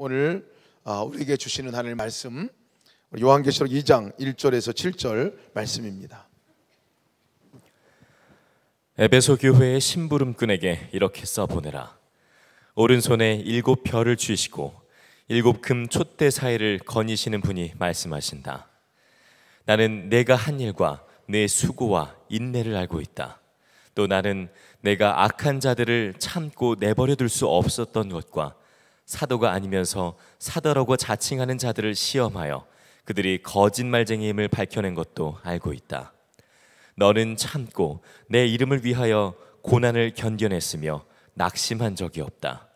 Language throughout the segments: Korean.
오늘 아, 우리에게 주시는 하늘 말씀 요한계시록 2장 1절에서 7절 말씀입니다. 에베소 교회의 심부름꾼에게 이렇게 써 보내라. 오른손에 일곱 별을 쥐시고 일곱 금 촛대 사이를 거니시는 분이 말씀하신다. 나는 내가 한 일과 내 수고와 인내를 알고 있다. 또 나는 내가 악한 자들을 참고 내버려 둘수 없었던 것과 사도가 아니면서 사도라고 자칭하는 자들을 시험하여 그들이 거짓말쟁이임을 밝혀낸 것도 알고 있다. 너는 참고 내 이름을 위하여 고난을 견뎌냈으며 낙심한 적이 없다.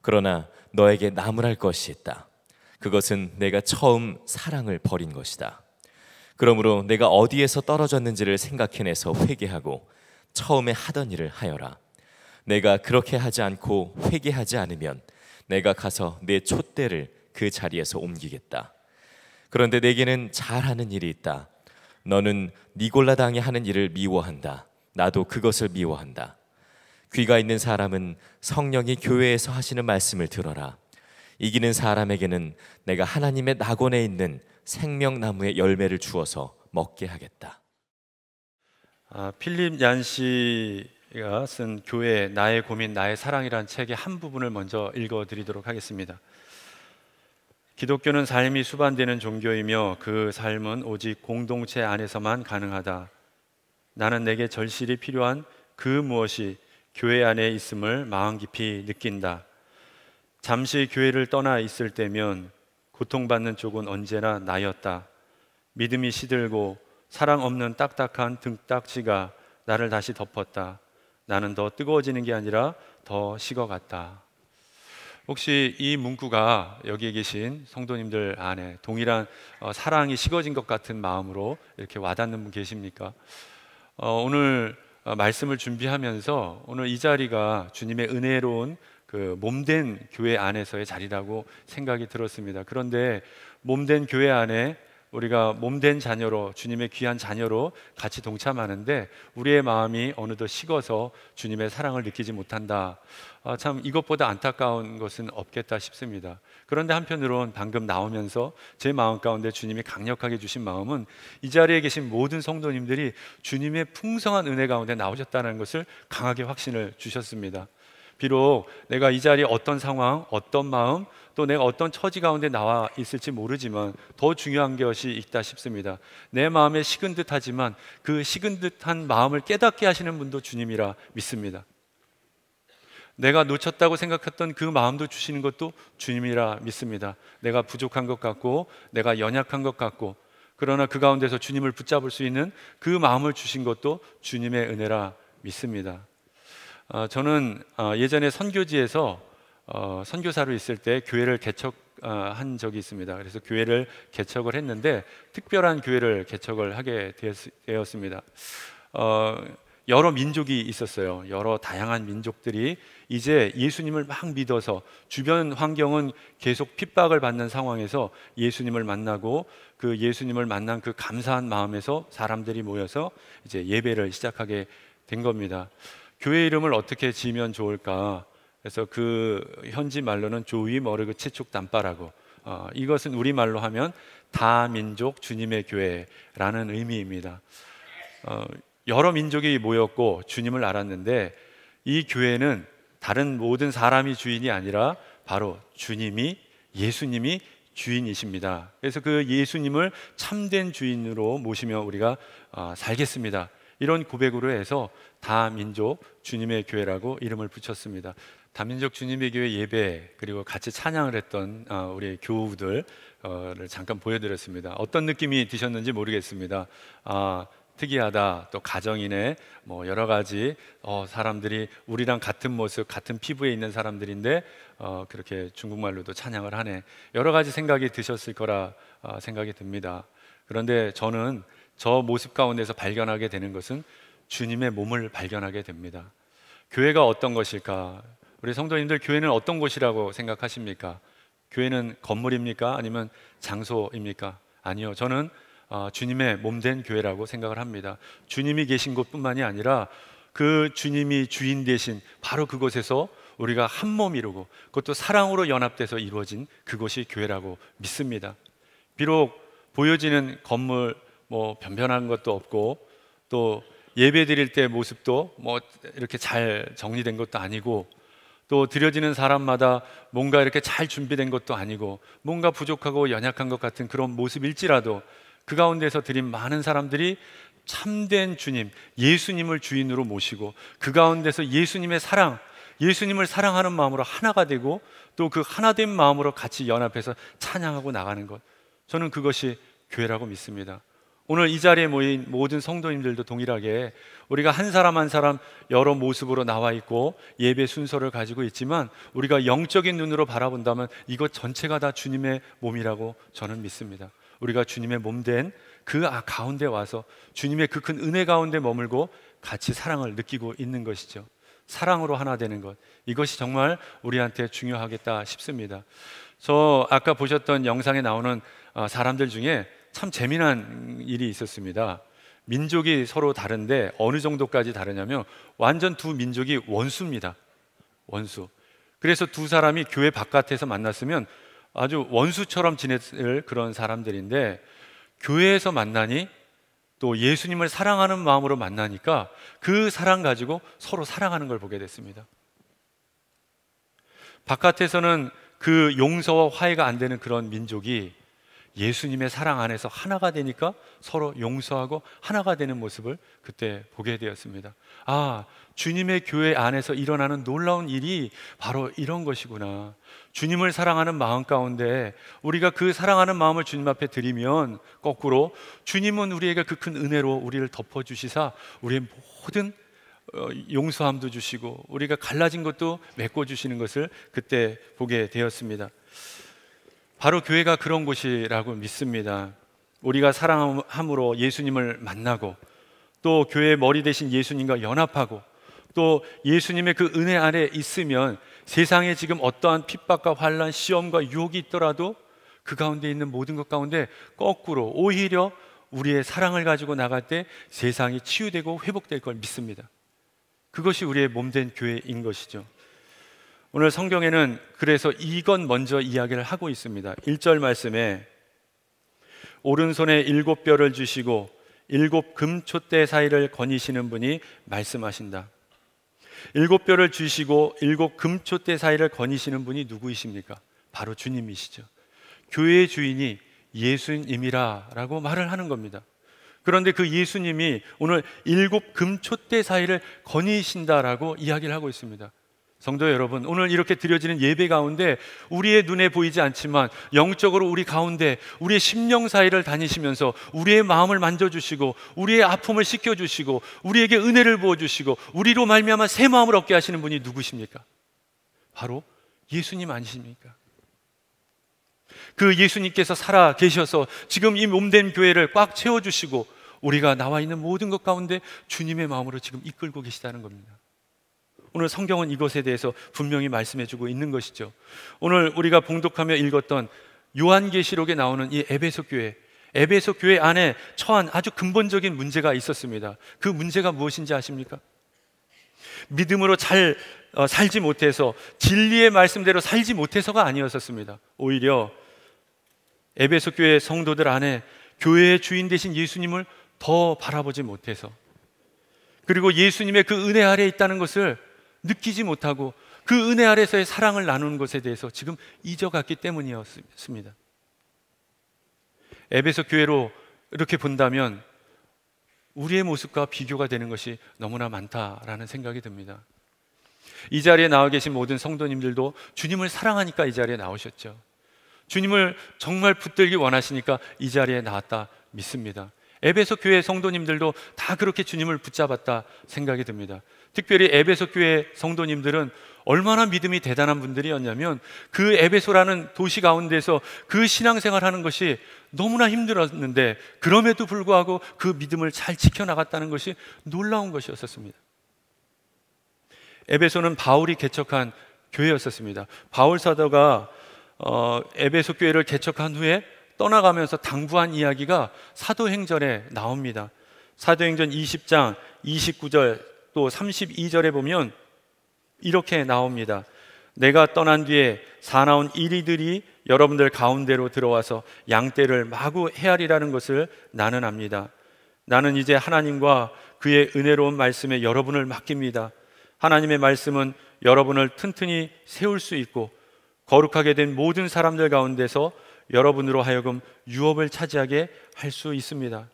그러나 너에게 나무랄 것이 있다. 그것은 내가 처음 사랑을 버린 것이다. 그러므로 내가 어디에서 떨어졌는지를 생각해내서 회개하고 처음에 하던 일을 하여라. 내가 그렇게 하지 않고 회개하지 않으면 내가 가서 내 촛대를 그 자리에서 옮기겠다. 그런데 내게는 잘하는 일이 있다. 너는 니골라당이 하는 일을 미워한다. 나도 그것을 미워한다. 귀가 있는 사람은 성령이 교회에서 하시는 말씀을 들어라. 이기는 사람에게는 내가 하나님의 낙원에 있는 생명나무의 열매를 주어서 먹게 하겠다. 아, 필립 얀시 쓴 교회 나의 고민 나의 사랑이란 책의 한 부분을 먼저 읽어 드리도록 하겠습니다. 기독교는 삶이 수반되는 종교이며 그 삶은 오직 공동체 안에서만 가능하다. 나는 내게 절실히 필요한 그 무엇이 교회 안에 있음을 마음 깊이 느낀다. 잠시 교회를 떠나 있을 때면 고통받는 쪽은 언제나 나였다. 믿음이 시들고 사랑 없는 딱딱한 등딱지가 나를 다시 덮었다. 나는 더 뜨거워지는 게 아니라 더 식어갔다. 혹시 이 문구가 여기에 계신 성도님들 안에 동일한 어, 사랑이 식어진 것 같은 마음으로 이렇게 와닿는 분 계십니까? 어, 오늘 어, 말씀을 준비하면서 오늘 이 자리가 주님의 은혜로운 그 몸된 교회 안에서의 자리라고 생각이 들었습니다. 그런데 몸된 교회 안에 우리가 몸된 자녀로 주님의 귀한 자녀로 같이 동참하는데 우리의 마음이 어느덧 식어서 주님의 사랑을 느끼지 못한다. 아, 참 이것보다 안타까운 것은 없겠다 싶습니다. 그런데 한편으론 방금 나오면서 제 마음 가운데 주님이 강력하게 주신 마음은 이 자리에 계신 모든 성도님들이 주님의 풍성한 은혜 가운데 나오셨다는 것을 강하게 확신을 주셨습니다. 비록 내가 이 자리에 어떤 상황, 어떤 마음, 또 내가 어떤 처지 가운데 나와 있을지 모르지만 더 중요한 것이 있다 싶습니다. 내 마음에 식은 듯하지만 그 식은 듯한 마음을 깨닫게 하시는 분도 주님이라 믿습니다. 내가 놓쳤다고 생각했던 그 마음도 주시는 것도 주님이라 믿습니다. 내가 부족한 것 같고, 내가 연약한 것 같고, 그러나 그 가운데서 주님을 붙잡을 수 있는 그 마음을 주신 것도 주님의 은혜라 믿습니다. 어, 저는 어, 예전에 선교지에서 어, 선교사로 있을 때 교회를 개척한 어, 적이 있습니다. 그래서 교회를 개척을 했는데 특별한 교회를 개척을 하게 되었습니다. 어, 여러 민족이 있었어요. 여러 다양한 민족들이 이제 예수님을 막 믿어서 주변 환경은 계속 핍박을 받는 상황에서 예수님을 만나고 그 예수님을 만난 그 감사한 마음에서 사람들이 모여서 이제 예배를 시작하게 된 겁니다. 교회 이름을 어떻게 지으면 좋을까? 그래서 그 현지 말로는 조위 머르그 채축단바라고 어, 이것은 우리 말로 하면 다민족 주님의 교회라는 의미입니다. 어, 여러 민족이 모였고 주님을 알았는데 이 교회는 다른 모든 사람이 주인이 아니라 바로 주님이 예수님이 주인이십니다. 그래서 그 예수님을 참된 주인으로 모시며 우리가 어, 살겠습니다. 이런 고백으로 해서 다민족 주님의 교회라고 이름을 붙였습니다. 다민족 주님의 교회 예배 그리고 같이 찬양을 했던 어, 우리 교우들을 어, 잠깐 보여드렸습니다. 어떤 느낌이 드셨는지 모르겠습니다. 아, 특이하다. 또 가정인의 뭐 여러 가지 어, 사람들이 우리랑 같은 모습, 같은 피부에 있는 사람들인데 어, 그렇게 중국말로도 찬양을 하네. 여러 가지 생각이 드셨을 거라 아, 생각이 듭니다. 그런데 저는 저 모습 가운데서 발견하게 되는 것은 주님의 몸을 발견하게 됩니다. 교회가 어떤 것일까? 우리 성도님들 교회는 어떤 곳이라고 생각하십니까? 교회는 건물입니까? 아니면 장소입니까? 아니요. 저는 어, 주님의 몸된 교회라고 생각을 합니다. 주님이 계신 곳뿐만이 아니라 그 주님이 주인 되신 바로 그곳에서 우리가 한몸 이루고 그것도 사랑으로 연합돼서 이루어진 그곳이 교회라고 믿습니다. 비록 보여지는 건물 뭐 변변한 것도 없고 또 예배 드릴 때 모습도 뭐 이렇게 잘 정리된 것도 아니고 또 드려지는 사람마다 뭔가 이렇게 잘 준비된 것도 아니고 뭔가 부족하고 연약한 것 같은 그런 모습일지라도 그 가운데서 드린 많은 사람들이 참된 주님, 예수님을 주인으로 모시고 그 가운데서 예수님의 사랑, 예수님을 사랑하는 마음으로 하나가 되고 또 그 하나된 마음으로 같이 연합해서 찬양하고 나가는 것. 저는 그것이 교회라고 믿습니다. 오늘 이 자리에 모인 모든 성도님들도 동일하게 우리가 한 사람 한 사람 여러 모습으로 나와 있고 예배 순서를 가지고 있지만 우리가 영적인 눈으로 바라본다면 이것 전체가 다 주님의 몸이라고 저는 믿습니다. 우리가 주님의 몸 된그 아, 가운데 와서 주님의 그 큰 은혜 가운데 머물고 같이 사랑을 느끼고 있는 것이죠. 사랑으로 하나 되는 것. 이것이 정말 우리한테 중요하겠다 싶습니다. 저 아까 보셨던 영상에 나오는 어, 사람들 중에 참 재미난 일이 있었습니다. 민족이 서로 다른데 어느 정도까지 다르냐면 완전 두 민족이 원수입니다. 원수. 그래서 두 사람이 교회 바깥에서 만났으면 아주 원수처럼 지낼 그런 사람들인데 교회에서 만나니 또 예수님을 사랑하는 마음으로 만나니까 그 사랑 가지고 서로 사랑하는 걸 보게 됐습니다. 바깥에서는 그 용서와 화해가 안 되는 그런 민족이 예수님의 사랑 안에서 하나가 되니까 서로 용서하고 하나가 되는 모습을 그때 보게 되었습니다. 아, 주님의 교회 안에서 일어나는 놀라운 일이 바로 이런 것이구나. 주님을 사랑하는 마음 가운데 우리가 그 사랑하는 마음을 주님 앞에 드리면 거꾸로 주님은 우리에게 그 큰 은혜로 우리를 덮어주시사 우리의 모든 어, 용서함도 주시고 우리가 갈라진 것도 메꿔주시는 것을 그때 보게 되었습니다. 바로 교회가 그런 곳이라고 믿습니다. 우리가 사랑함으로 예수님을 만나고 또 교회의 머리 대신 예수님과 연합하고 또 예수님의 그 은혜 안에 있으면 세상에 지금 어떠한 핍박과 환란, 시험과 유혹이 있더라도 그 가운데 있는 모든 것 가운데 거꾸로 오히려 우리의 사랑을 가지고 나갈 때 세상이 치유되고 회복될 걸 믿습니다. 그것이 우리의 몸된 교회인 것이죠. 오늘 성경에는 그래서 이건 먼저 이야기를 하고 있습니다. 1절 말씀에 오른손에 일곱 뼈를 주시고 일곱 금초대 사이를 거니시는 분이 말씀하신다. 일곱 뼈를 주시고 일곱 금초대 사이를 거니시는 분이 누구이십니까? 바로 주님이시죠. 교회의 주인이 예수님이라라고 말을 하는 겁니다. 그런데 그 예수님이 오늘 일곱 금초대 사이를 거니신다라고 이야기를 하고 있습니다. 성도 여러분, 오늘 이렇게 드려지는 예배 가운데 우리의 눈에 보이지 않지만 영적으로 우리 가운데 우리의 심령 사이를 다니시면서 우리의 마음을 만져주시고 우리의 아픔을 씻겨주시고 우리에게 은혜를 부어주시고 우리로 말미암아 새 마음을 얻게 하시는 분이 누구십니까? 바로 예수님 아니십니까? 그 예수님께서 살아 계셔서 지금 이 몸된 교회를 꽉 채워주시고 우리가 나와 있는 모든 것 가운데 주님의 마음으로 지금 이끌고 계시다는 겁니다. 오늘 성경은 이것에 대해서 분명히 말씀해 주고 있는 것이죠. 오늘 우리가 봉독하며 읽었던 요한계시록에 나오는 이 에베소 교회 에베소 교회 안에 처한 아주 근본적인 문제가 있었습니다. 그 문제가 무엇인지 아십니까? 믿음으로 잘 어, 살지 못해서 진리의 말씀대로 살지 못해서가 아니었었습니다. 오히려 에베소 교회 성도들 안에 교회의 주인 되신 예수님을 더 바라보지 못해서 그리고 예수님의 그 은혜 아래 있다는 것을 느끼지 못하고 그 은혜 아래서의 사랑을 나누는 것에 대해서 지금 잊어갔기 때문이었습니다. 에베소 교회로 이렇게 본다면 우리의 모습과 비교가 되는 것이 너무나 많다라는 생각이 듭니다. 이 자리에 나와 계신 모든 성도님들도 주님을 사랑하니까 이 자리에 나오셨죠. 주님을 정말 붙들기 원하시니까 이 자리에 나왔다 믿습니다. 에베소 교회 성도님들도 다 그렇게 주님을 붙잡았다 생각이 듭니다. 특별히 에베소 교회 성도님들은 얼마나 믿음이 대단한 분들이었냐면 그 에베소라는 도시 가운데서 그 신앙생활 하는 것이 너무나 힘들었는데 그럼에도 불구하고 그 믿음을 잘 지켜나갔다는 것이 놀라운 것이었었습니다. 에베소는 바울이 개척한 교회였었습니다. 바울 사도가 어, 에베소 교회를 개척한 후에 떠나가면서 당부한 이야기가 사도행전에 나옵니다. 사도행전 20장 29절 또 32절에 보면 이렇게 나옵니다. 내가 떠난 뒤에 사나운 이리들이 여러분들 가운데로 들어와서 양떼를 마구 헤아리라는 것을 나는 압니다. 나는 이제 하나님과 그의 은혜로운 말씀에 여러분을 맡깁니다. 하나님의 말씀은 여러분을 튼튼히 세울 수 있고 거룩하게 된 모든 사람들 가운데서 여러분으로 하여금 유업을 차지하게 할 수 있습니다.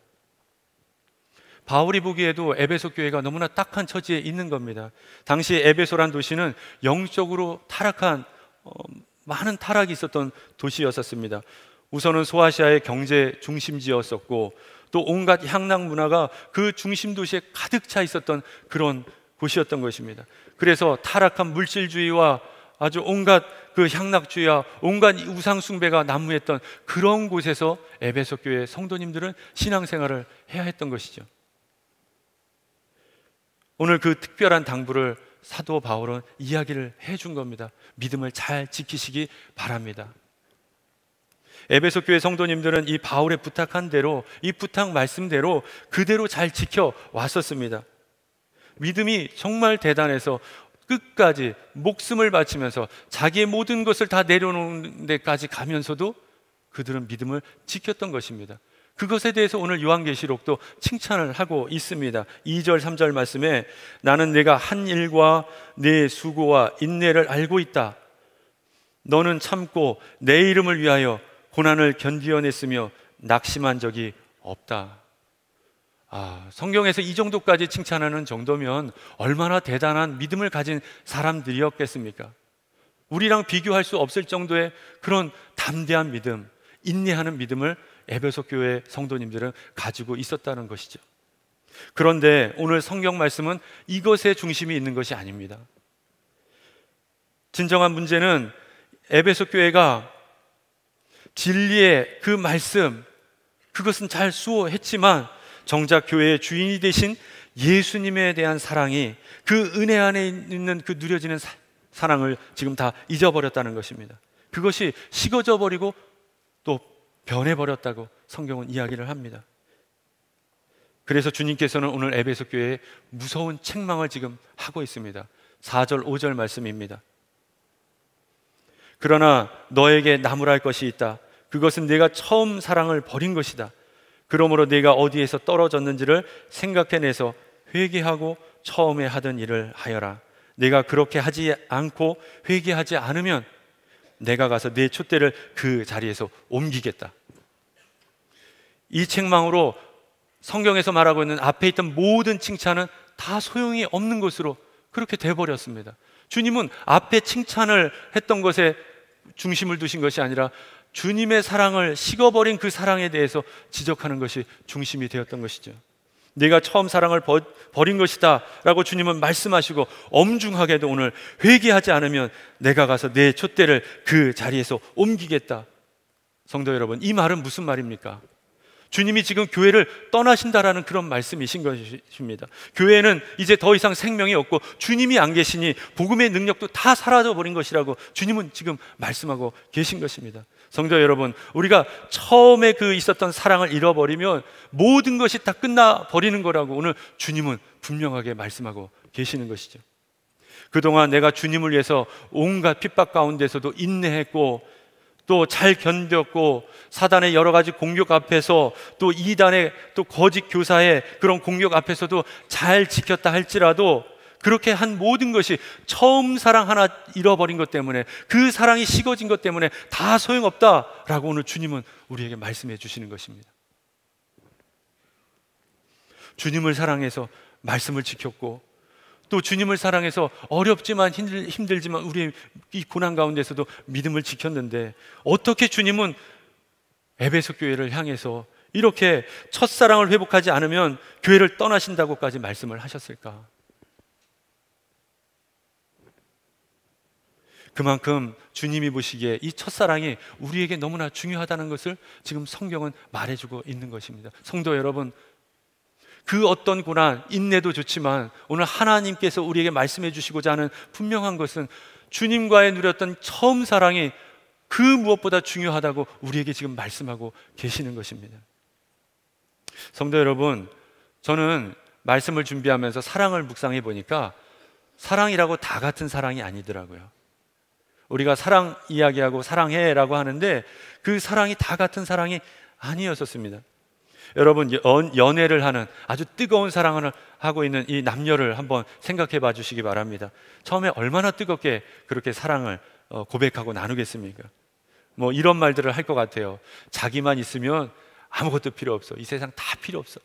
바울이 보기에도 에베소 교회가 너무나 딱한 처지에 있는 겁니다. 당시 에베소란 도시는 영적으로 타락한 어, 많은 타락이 있었던 도시였었습니다. 우선은 소아시아의 경제 중심지였었고 또 온갖 향락 문화가 그 중심 도시에 가득 차 있었던 그런 곳이었던 것입니다. 그래서 타락한 물질주의와 아주 온갖 그 향락주의와 온갖 우상숭배가 난무했던 그런 곳에서 에베소 교회 성도님들은 신앙생활을 해야 했던 것이죠. 오늘 그 특별한 당부를 사도 바울은 이야기를 해준 겁니다. 믿음을 잘 지키시기 바랍니다. 에베소 교회 성도님들은 이 바울의 부탁한 대로 이 부탁 말씀대로 그대로 잘 지켜 왔었습니다. 믿음이 정말 대단해서 끝까지 목숨을 바치면서 자기의 모든 것을 다 내려놓는 데까지 가면서도 그들은 믿음을 지켰던 것입니다. 그것에 대해서 오늘 요한계시록도 칭찬을 하고 있습니다. 2절, 3절 말씀에 나는 내가 한 일과 내 수고와 인내를 알고 있다. 너는 참고 내 이름을 위하여 고난을 견디어냈으며 낙심한 적이 없다. 아, 성경에서 이 정도까지 칭찬하는 정도면 얼마나 대단한 믿음을 가진 사람들이었겠습니까? 우리랑 비교할 수 없을 정도의 그런 담대한 믿음, 인내하는 믿음을 에베소 교회 성도님들은 가지고 있었다는 것이죠. 그런데 오늘 성경 말씀은 이것의 중심이 있는 것이 아닙니다. 진정한 문제는 에베소 교회가 진리의 그 말씀, 그것은 잘 수호했지만 정작 교회의 주인이 되신 예수님에 대한 사랑이 그 은혜 안에 있는 그 누려지는 사, 사랑을 지금 다 잊어버렸다는 것입니다. 그것이 식어져 버리고 또 변해버렸다고 성경은 이야기를 합니다. 그래서 주님께서는 오늘 에베소 교회에 무서운 책망을 지금 하고 있습니다. 4절, 5절 말씀입니다. 그러나 너에게 나무랄 것이 있다. 그것은 내가 처음 사랑을 버린 것이다. 그러므로 네가 어디에서 떨어졌는지를 생각해내서 회개하고 처음에 하던 일을 하여라. 네가 그렇게 하지 않고 회개하지 않으면 내가 가서 네 촛대를 그 자리에서 옮기겠다. 이 책망으로 성경에서 말하고 있는 앞에 있던 모든 칭찬은 다 소용이 없는 것으로 그렇게 돼버렸습니다. 주님은 앞에 칭찬을 했던 것에 중심을 두신 것이 아니라 주님의 사랑을 식어버린 그 사랑에 대해서 지적하는 것이 중심이 되었던 것이죠. 네가 처음 사랑을 버, 버린 것이다 라고 주님은 말씀하시고 엄중하게도 오늘 회개하지 않으면 내가 가서 내 촛대를 그 자리에서 옮기겠다. 성도 여러분, 이 말은 무슨 말입니까? 주님이 지금 교회를 떠나신다라는 그런 말씀이신 것입니다. 교회는 이제 더 이상 생명이 없고 주님이 안 계시니 복음의 능력도 다 사라져 버린 것이라고 주님은 지금 말씀하고 계신 것입니다. 성도 여러분, 우리가 처음에 그 있었던 사랑을 잃어버리면 모든 것이 다 끝나 버리는 거라고 오늘 주님은 분명하게 말씀하고 계시는 것이죠. 그동안 내가 주님을 위해서 온갖 핍박 가운데서도 인내했고 또잘 견뎠고 사단의 여러 가지 공격 앞에서 또 이단의 또 거짓 교사의 그런 공격 앞에서도 잘 지켰다 할지라도 그렇게 한 모든 것이 처음 사랑 하나 잃어버린 것 때문에 그 사랑이 식어진 것 때문에 다 소용없다라고 오늘 주님은 우리에게 말씀해 주시는 것입니다. 주님을 사랑해서 말씀을 지켰고 또 주님을 사랑해서 어렵지만 힘들, 지만 우리이 고난 가운데서도 믿음을 지켰는데 어떻게 주님은 에베소 교회를 향해서 이렇게 첫사랑을 회복하지 않으면 교회를 떠나신다고까지 말씀을 하셨을까? 그만큼 주님이 보시기에 이 첫사랑이 우리에게 너무나 중요하다는 것을 지금 성경은 말해주고 있는 것입니다. 성도 여러분, 그 어떤 고난, 인내도 좋지만 오늘 하나님께서 우리에게 말씀해 주시고자 하는 분명한 것은 주님과의 누렸던 처음 사랑이 그 무엇보다 중요하다고 우리에게 지금 말씀하고 계시는 것입니다. 성도 여러분, 저는 말씀을 준비하면서 사랑을 묵상해 보니까 사랑이라고 다 같은 사랑이 아니더라고요. 우리가 사랑 이야기하고 사랑해라고 하는데 그 사랑이 다 같은 사랑이 아니었었습니다. 여러분 연, 애를 하는 아주 뜨거운 사랑을 하고 있는 이 남녀를 한번 생각해 봐 주시기 바랍니다. 처음에 얼마나 뜨겁게 그렇게 사랑을 어, 고백하고 나누겠습니까? 뭐 이런 말들을 할 것 같아요. 자기만 있으면 아무것도 필요 없어. 이 세상 다 필요 없어.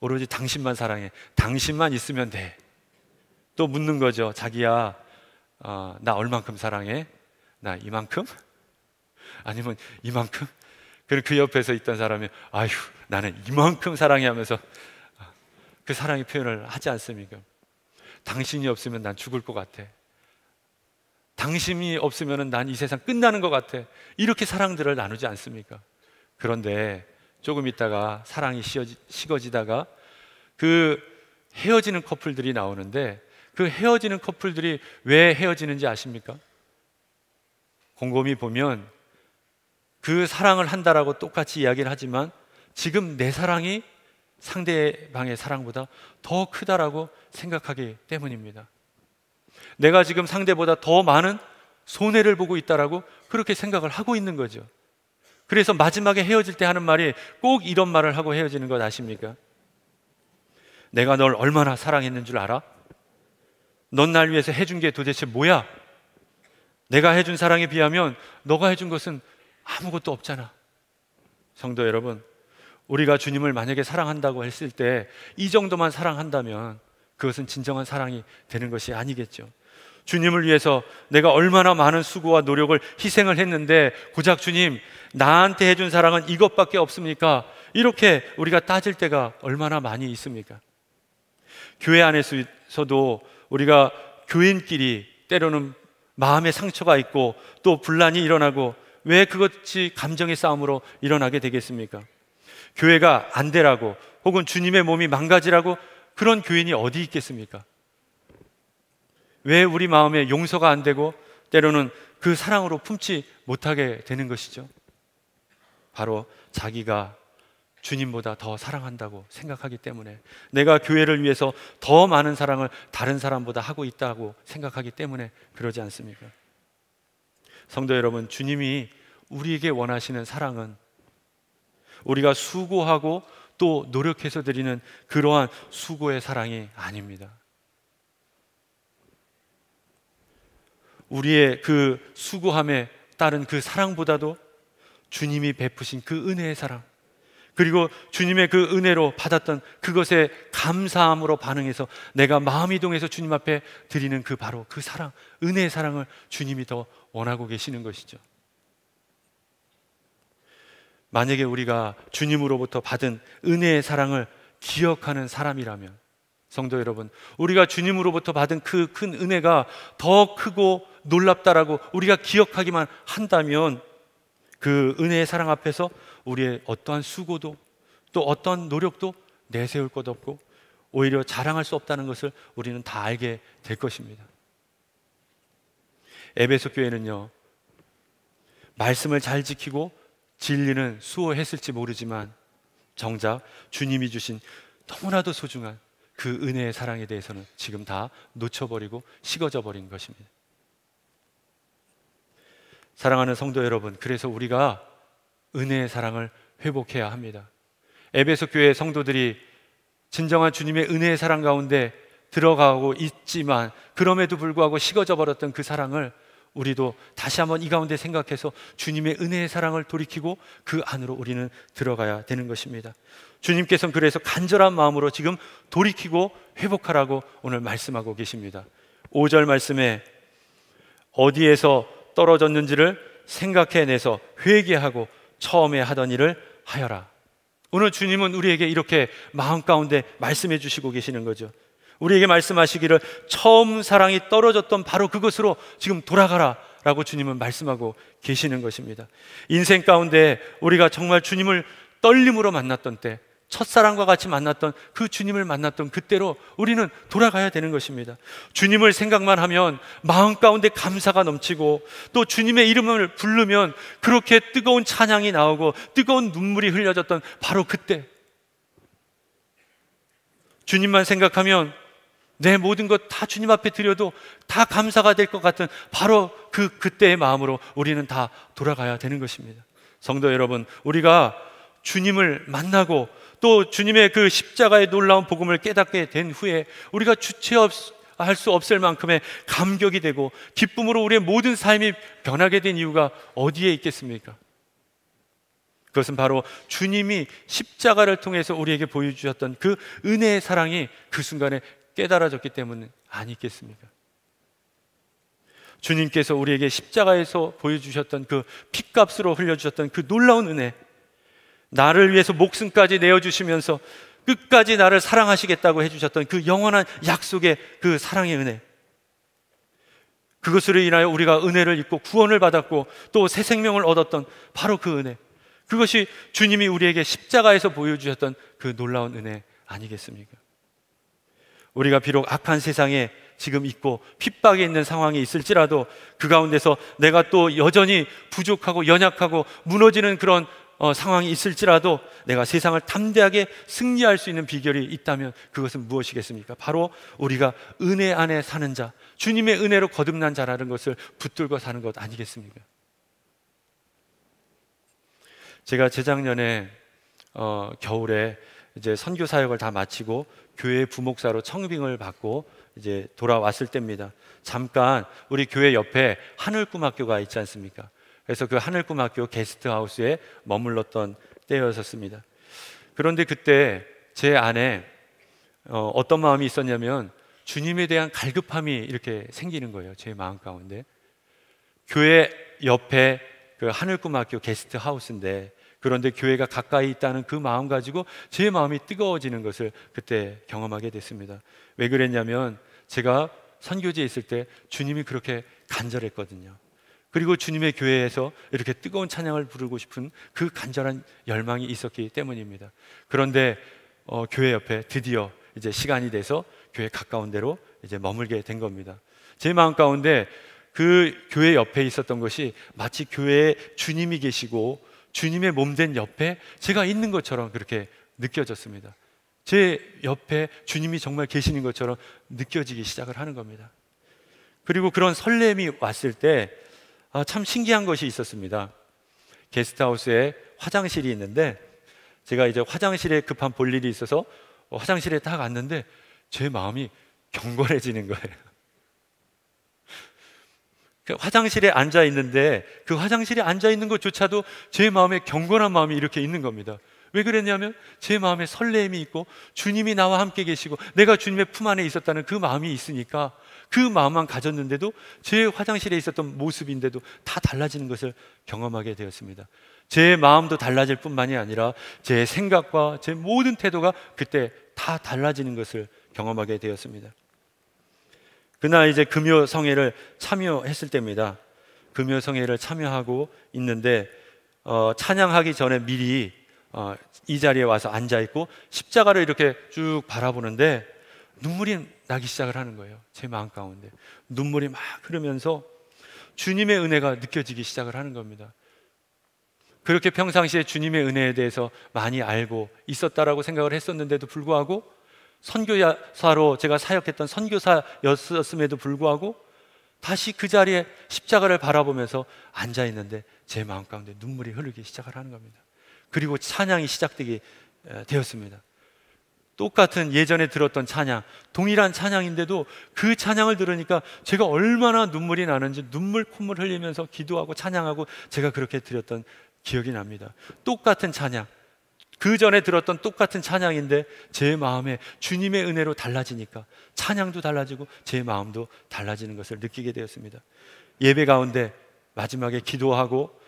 오로지 당신만 사랑해. 당신만 있으면 돼. 또 묻는 거죠. 자기야, 어, 나 얼만큼 사랑해? 나 이만큼? 아니면 이만큼? 그리고 그 옆에서 있던 사람이 아휴 나는 이만큼 사랑해 하면서 그 사랑의 표현을 하지 않습니까? 당신이 없으면 난 죽을 것 같아. 당신이 없으면 난 이 세상 끝나는 것 같아. 이렇게 사랑들을 나누지 않습니까? 그런데 조금 있다가 사랑이 식어지다가 그 헤어지는 커플들이 나오는데 그 헤어지는 커플들이 왜 헤어지는지 아십니까? 곰곰이 보면 그 사랑을 한다라고 똑같이 이야기를 하지만 지금 내 사랑이 상대방의 사랑보다 더 크다라고 생각하기 때문입니다. 내가 지금 상대보다 더 많은 손해를 보고 있다라고 그렇게 생각을 하고 있는 거죠. 그래서 마지막에 헤어질 때 하는 말이 꼭 이런 말을 하고 헤어지는 것 아십니까? 내가 널 얼마나 사랑했는 줄 알아? 넌 날 위해서 해준 게 도대체 뭐야? 내가 해준 사랑에 비하면 너가 해준 것은 아무것도 없잖아. 성도 여러분, 우리가 주님을 만약에 사랑한다고 했을 때 이 정도만 사랑한다면 그것은 진정한 사랑이 되는 것이 아니겠죠. 주님을 위해서 내가 얼마나 많은 수고와 노력을 희생을 했는데 고작 주님 나한테 해준 사랑은 이것밖에 없습니까? 이렇게 우리가 따질 때가 얼마나 많이 있습니까? 교회 안에서도 우리가 교인끼리 때로는 마음의 상처가 있고 또 분란이 일어나고 왜 그것이 감정의 싸움으로 일어나게 되겠습니까? 교회가 안 되라고 혹은 주님의 몸이 망가지라고 그런 교인이 어디 있겠습니까? 왜 우리 마음에 용서가 안 되고 때로는 그 사랑으로 품지 못하게 되는 것이죠? 바로 자기가 주님보다 더 사랑한다고 생각하기 때문에 내가 교회를 위해서 더 많은 사랑을 다른 사람보다 하고 있다고 생각하기 때문에 그러지 않습니까? 성도 여러분, 주님이 우리에게 원하시는 사랑은 우리가 수고하고 또 노력해서 드리는 그러한 수고의 사랑이 아닙니다. 우리의 그 수고함에 따른 그 사랑보다도 주님이 베푸신 그 은혜의 사랑, 그리고 주님의 그 은혜로 받았던 그것에 감사함으로 반응해서 내가 마음 이동해서 주님 앞에 드리는 그 바로 그 사랑, 은혜의 사랑을 주님이 더 원하고 계시는 것이죠. 만약에 우리가 주님으로부터 받은 은혜의 사랑을 기억하는 사람이라면 성도 여러분, 우리가 주님으로부터 받은 그 큰 은혜가 더 크고 놀랍다라고 우리가 기억하기만 한다면 그 은혜의 사랑 앞에서 우리의 어떠한 수고도 또 어떤 노력도 내세울 것 없고 오히려 자랑할 수 없다는 것을 우리는 다 알게 될 것입니다. 에베소 교회는요. 말씀을 잘 지키고 진리는 수호했을지 모르지만 정작 주님이 주신 너무나도 소중한 그 은혜의 사랑에 대해서는 지금 다 놓쳐버리고 식어져 버린 것입니다. 사랑하는 성도 여러분, 그래서 우리가 은혜의 사랑을 회복해야 합니다. 에베소 교회 성도들이 진정한 주님의 은혜의 사랑 가운데 들어가고 있지만 그럼에도 불구하고 식어져 버렸던 그 사랑을 우리도 다시 한번 이 가운데 생각해서 주님의 은혜의 사랑을 돌이키고 그 안으로 우리는 들어가야 되는 것입니다. 주님께서는 그래서 간절한 마음으로 지금 돌이키고 회복하라고 오늘 말씀하고 계십니다. 5절 말씀에 어디에서 떨어졌는지를 생각해내서 회개하고 처음에 하던 일을 하여라. 오늘 주님은 우리에게 이렇게 마음 가운데 말씀해 주시고 계시는 거죠. 우리에게 말씀하시기를 처음 사랑이 떨어졌던 바로 그것으로 지금 돌아가라 라고 주님은 말씀하고 계시는 것입니다. 인생 가운데 우리가 정말 주님을 떨림으로 만났던 때, 첫사랑과 같이 만났던 그 주님을 만났던 그때로 우리는 돌아가야 되는 것입니다. 주님을 생각만 하면 마음 가운데 감사가 넘치고 또 주님의 이름을 부르면 그렇게 뜨거운 찬양이 나오고 뜨거운 눈물이 흘려졌던 바로 그때 주님만 생각하면 내 모든 것 다 주님 앞에 드려도 다 감사가 될 것 같은 바로 그 그때의 마음으로 우리는 다 돌아가야 되는 것입니다. 성도 여러분, 우리가 주님을 만나고 또 주님의 그 십자가의 놀라운 복음을 깨닫게 된 후에 우리가 주체 할수 없을 만큼의 감격이 되고 기쁨으로 우리의 모든 삶이 변하게 된 이유가 어디에 있겠습니까? 그것은 바로 주님이 십자가를 통해서 우리에게 보여주셨던 그 은혜의 사랑이 그 순간에 깨달아졌기 때문에 아니겠습니까? 주님께서 우리에게 십자가에서 보여주셨던 그 핏값으로 흘려주셨던 그 놀라운 은혜, 나를 위해서 목숨까지 내어주시면서 끝까지 나를 사랑하시겠다고 해주셨던 그 영원한 약속의 그 사랑의 은혜. 그것으로 인하여 우리가 은혜를 입고 구원을 받았고 또 새 생명을 얻었던 바로 그 은혜. 그것이 주님이 우리에게 십자가에서 보여주셨던 그 놀라운 은혜 아니겠습니까? 우리가 비록 악한 세상에 지금 있고 핍박에 있는 상황이 있을지라도 그 가운데서 내가 또 여전히 부족하고 연약하고 무너지는 그런 어, 상황이 있을지라도 내가 세상을 담대하게 승리할 수 있는 비결이 있다면 그것은 무엇이겠습니까? 바로 우리가 은혜 안에 사는 자, 주님의 은혜로 거듭난 자라는 것을 붙들고 사는 것 아니겠습니까? 제가 재작년에 어, 겨울에 이제 선교 사역을 다 마치고 교회 부목사로 청빙을 받고 이제 돌아왔을 때입니다. 잠깐 우리 교회 옆에 하늘꿈학교가 있지 않습니까? 그래서 그 하늘꿈학교 게스트하우스에 머물렀던 때였었습니다. 그런데 그때 제 안에 어, 떤 마음이 있었냐면 주님에 대한 갈급함이 이렇게 생기는 거예요. 제 마음 가운데 교회 옆에 그 하늘꿈학교 게스트하우스인데 그런데 교회가 가까이 있다는 그 마음 가지고 제 마음이 뜨거워지는 것을 그때 경험하게 됐습니다. 왜 그랬냐면 제가 선교지에 있을 때 주님이 그렇게 간절했거든요. 그리고 주님의 교회에서 이렇게 뜨거운 찬양을 부르고 싶은 그 간절한 열망이 있었기 때문입니다. 그런데 어, 교회 옆에 드디어 이제 시간이 돼서 교회 가까운 데로 이제 머물게 된 겁니다. 제 마음 가운데 그 교회 옆에 있었던 것이 마치 교회에 주님이 계시고 주님의 몸된 옆에 제가 있는 것처럼 그렇게 느껴졌습니다. 제 옆에 주님이 정말 계시는 것처럼 느껴지기 시작을 하는 겁니다. 그리고 그런 설렘이 왔을 때참 아, 신기한 것이 있었습니다. 게스트하우스에 화장실이 있는데 제가 이제 화장실에 급한 볼 일이 있어서 화장실에 딱 갔는데 제 마음이 경건해지는 거예요. 그 화장실에 앉아 있는데 그 화장실에 앉아 있는 것조차도 제 마음에 경건한 마음이 이렇게 있는 겁니다. 왜 그랬냐면 제 마음에 설레임이 있고 주님이 나와 함께 계시고 내가 주님의 품 안에 있었다는 그 마음이 있으니까 그 마음만 가졌는데도 제 화장실에 있었던 모습인데도 다 달라지는 것을 경험하게 되었습니다. 제 마음도 달라질 뿐만이 아니라 제 생각과 제 모든 태도가 그때 다 달라지는 것을 경험하게 되었습니다. 그날 이제 금요 성회를 참여했을 때입니다. 금요 성회를 참여하고 있는데 어, 찬양하기 전에 미리 어, 이 자리에 와서 앉아 있고 십자가를 이렇게 쭉 바라보는데 눈물이 나기 시작을 하는 거예요. 제 마음 가운데 눈물이 막 흐르면서 주님의 은혜가 느껴지기 시작을 하는 겁니다. 그렇게 평상시에 주님의 은혜에 대해서 많이 알고 있었다라고 생각을 했었는데도 불구하고 선교사로 제가 사역했던 선교사였음에도 불구하고 다시 그 자리에 십자가를 바라보면서 앉아 있는데 제 마음 가운데 눈물이 흐르기 시작을 하는 겁니다. 그리고 찬양이 시작되게 되었습니다. 똑같은 예전에 들었던 찬양, 동일한 찬양인데도 그 찬양을 들으니까 제가 얼마나 눈물이 나는지 눈물 콧물 흘리면서 기도하고 찬양하고 제가 그렇게 드렸던 기억이 납니다. 똑같은 찬양, 그 전에 들었던 똑같은 찬양인데 제 마음에 주님의 은혜로 달라지니까 찬양도 달라지고 제 마음도 달라지는 것을 느끼게 되었습니다. 예배 가운데 마지막에 기도하고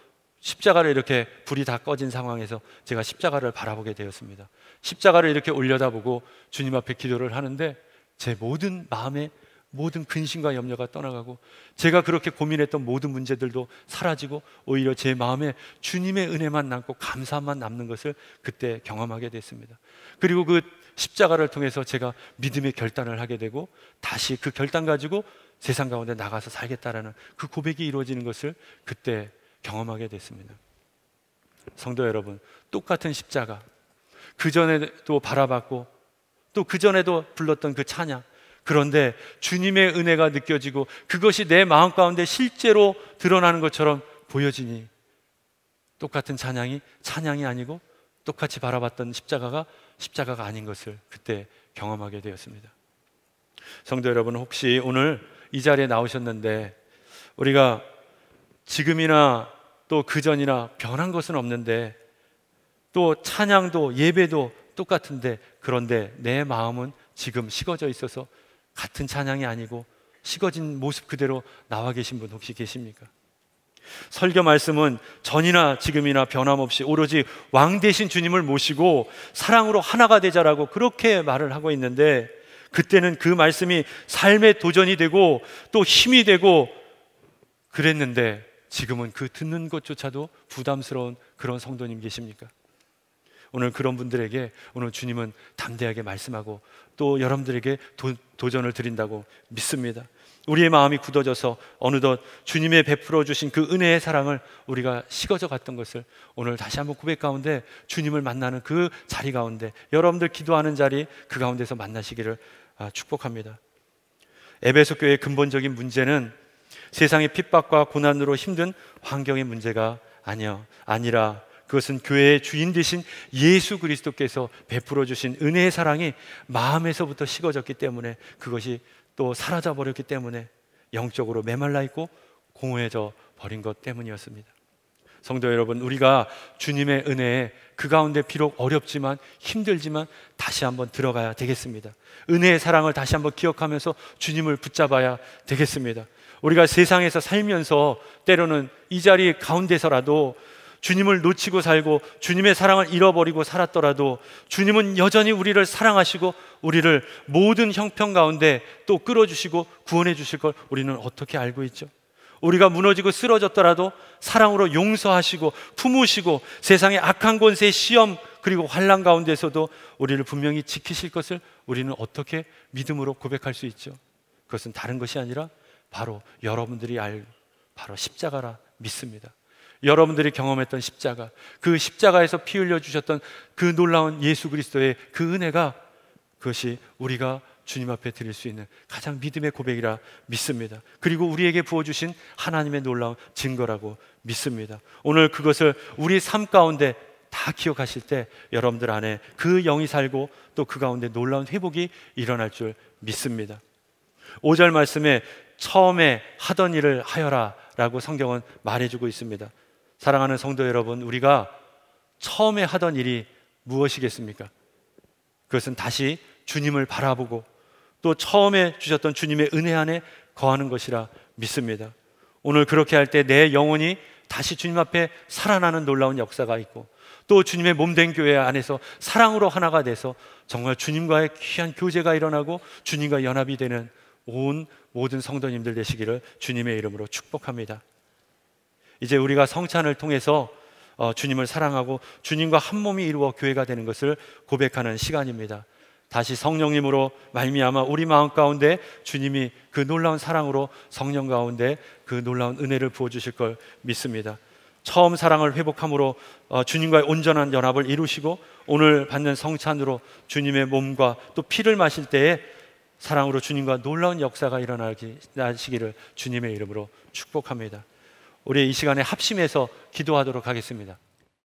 십자가를 이렇게 불이 다 꺼진 상황에서 제가 십자가를 바라보게 되었습니다. 십자가를 이렇게 올려다보고 주님 앞에 기도를 하는데 제 모든 마음에 모든 근심과 염려가 떠나가고 제가 그렇게 고민했던 모든 문제들도 사라지고 오히려 제 마음에 주님의 은혜만 남고 감사만 남는 것을 그때 경험하게 됐습니다. 그리고 그 십자가를 통해서 제가 믿음의 결단을 하게 되고 다시 그 결단 가지고 세상 가운데 나가서 살겠다라는 그 고백이 이루어지는 것을 그때 경험하게 됐습니다. 성도 여러분, 똑같은 십자가 그 전에도 바라봤고 또 그 전에도 불렀던 그 찬양 그런데 주님의 은혜가 느껴지고 그것이 내 마음 가운데 실제로 드러나는 것처럼 보여지니 똑같은 찬양이 찬양이 아니고 똑같이 바라봤던 십자가가 십자가가 아닌 것을 그때 경험하게 되었습니다. 성도 여러분 혹시 오늘 이 자리에 나오셨는데 우리가 지금이나 또 그전이나 변한 것은 없는데 또 찬양도 예배도 똑같은데 그런데 내 마음은 지금 식어져 있어서 같은 찬양이 아니고 식어진 모습 그대로 나와 계신 분 혹시 계십니까? 설교 말씀은 전이나 지금이나 변함없이 오로지 왕 대신 주님을 모시고 사랑으로 하나가 되자라고 그렇게 말을 하고 있는데 그때는 그 말씀이 삶의 도전이 되고 또 힘이 되고 그랬는데 지금은 그 듣는 것조차도 부담스러운 그런 성도님 계십니까? 오늘 그런 분들에게 오늘 주님은 담대하게 말씀하고 또 여러분들에게 도, 전을 드린다고 믿습니다. 우리의 마음이 굳어져서 어느덧 주님의 베풀어 주신 그 은혜의 사랑을 우리가 식어져 갔던 것을 오늘 다시 한번 고백 가운데 주님을 만나는 그 자리 가운데 여러분들 기도하는 자리 그 가운데서 만나시기를 아, 축복합니다. 에베소 교회의 근본적인 문제는 세상의 핍박과 고난으로 힘든 환경의 문제가 아니요 아니라 그것은 교회의 주인 되신 예수 그리스도께서 베풀어 주신 은혜의 사랑이 마음에서부터 식어졌기 때문에 그것이 또 사라져 버렸기 때문에 영적으로 메말라 있고 공허해져 버린 것 때문이었습니다. 성도 여러분, 우리가 주님의 은혜에 그 가운데 비록 어렵지만 힘들지만 다시 한번 들어가야 되겠습니다. 은혜의 사랑을 다시 한번 기억하면서 주님을 붙잡아야 되겠습니다. 우리가 세상에서 살면서 때로는 이 자리 가운데서라도 주님을 놓치고 살고 주님의 사랑을 잃어버리고 살았더라도 주님은 여전히 우리를 사랑하시고 우리를 모든 형편 가운데 또 끌어주시고 구원해 주실 걸 우리는 어떻게 알고 있죠? 우리가 무너지고 쓰러졌더라도 사랑으로 용서하시고 품으시고 세상의 악한 권세의 시험 그리고 환란 가운데서도 우리를 분명히 지키실 것을 우리는 어떻게 믿음으로 고백할 수 있죠? 그것은 다른 것이 아니라 바로 여러분들이 알 바로 십자가라 믿습니다. 여러분들이 경험했던 십자가, 그 십자가에서 피 흘려 주셨던 그 놀라운 예수 그리스도의 그 은혜가 그것이 우리가 주님 앞에 드릴 수 있는 가장 믿음의 고백이라 믿습니다. 그리고 우리에게 부어주신 하나님의 놀라운 증거라고 믿습니다. 오늘 그것을 우리 삶 가운데 다 기억하실 때 여러분들 안에 그 영이 살고 또 그 가운데 놀라운 회복이 일어날 줄 믿습니다. 5절 말씀에 처음에 하던 일을 하여라 라고 성경은 말해주고 있습니다. 사랑하는 성도 여러분, 우리가 처음에 하던 일이 무엇이겠습니까? 그것은 다시 주님을 바라보고 또 처음에 주셨던 주님의 은혜 안에 거하는 것이라 믿습니다. 오늘 그렇게 할 때 내 영혼이 다시 주님 앞에 살아나는 놀라운 역사가 있고 또 주님의 몸된 교회 안에서 사랑으로 하나가 돼서 정말 주님과의 귀한 교제가 일어나고 주님과 연합이 되는 온 모든 성도님들 되시기를 주님의 이름으로 축복합니다. 이제 우리가 성찬을 통해서 어, 주님을 사랑하고 주님과 한 몸이 이루어 교회가 되는 것을 고백하는 시간입니다. 다시 성령님으로 말미암아 우리 마음 가운데 주님이 그 놀라운 사랑으로 성령 가운데 그 놀라운 은혜를 부어 주실 걸 믿습니다. 처음 사랑을 회복함으로 어, 주님과의 온전한 연합을 이루시고 오늘 받는 성찬으로 주님의 몸과 또 피를 마실 때에 사랑으로 주님과 놀라운 역사가 일어나시기를 주님의 이름으로 축복합니다. 우리 이 시간에 합심해서 기도하도록 하겠습니다.